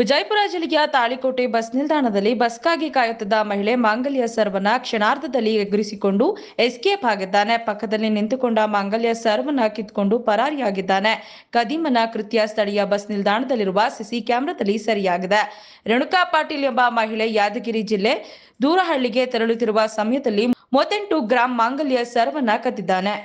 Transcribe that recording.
ವಿಜಯಪುರ ಜಿಲ್ಲೆಯ ತಾಳಿಕೋಟೆ ಬಸ್ ನಿಲ್ದಾಣದಲ್ಲಿ ಬಸ್ಗಾಗಿ ಕಾಯುತ್ತಿದ್ದ ಮಹಿಳೆ ಮಾಂಗಲ್ಯ ಸರ್ವನ ಕ್ಷಣಾರ್ಧದಲ್ಲಿ ಎಗರಿಸಿಕೊಂಡು ಎಸ್ಕೇಪ್ ಆಗಿದ್ದಾನೆ ಪಕ್ಕದಲ್ಲಿ ನಿಂತುಕೊಂಡ ಮಾಂಗಲ್ಯ ಸರ್ವನ ಕಿತ್ಕೊಂಡು ಪರಾರಿಯಾಗಿದ್ದಾನೆ ಕದೀಮನ ಕೃತ್ಯ ಸ್ಥಳೀಯ ಬಸ್ ನಿಲ್ದಾಣದಲ್ಲಿರುವ ಸಿಸಿ ಕ್ಯಾಮೆರಾದಲ್ಲಿ ಸರಿಯಾಗಿದೆ ರೇಣುಕಾ ಪಾಟೀಲ್ ಎಂಬ ಮಹಿಳೆ ಯಾದಗಿರಿ ಜಿಲ್ಲೆ ದೂರಹಳ್ಳಿಗೆ ತೆರಳುತ್ತಿರುವ ಸಮಯದಲ್ಲಿ ಮೂವತ್ತೆಂಟು ಗ್ರಾಂ ಮಾಂಗಲ್ಯ ಸರ್ವನ ಕದ್ದಿದ್ದಾನೆ